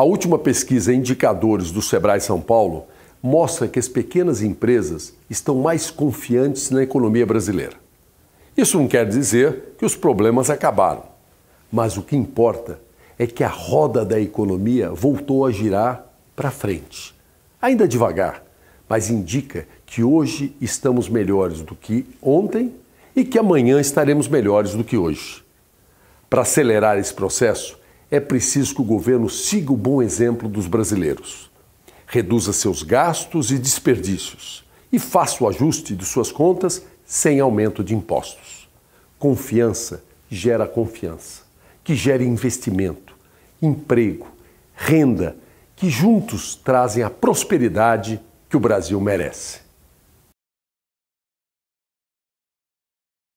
A última pesquisa Indicadores do Sebrae São Paulo mostra que as pequenas empresas estão mais confiantes na economia brasileira. Isso não quer dizer que os problemas acabaram, mas o que importa é que a roda da economia voltou a girar para frente. Ainda devagar, mas indica que hoje estamos melhores do que ontem e que amanhã estaremos melhores do que hoje. Para acelerar esse processo, é preciso que o governo siga o bom exemplo dos brasileiros, reduza seus gastos e desperdícios e faça o ajuste de suas contas sem aumento de impostos. Confiança gera confiança, que gera investimento, emprego, renda, que juntos trazem a prosperidade que o Brasil merece.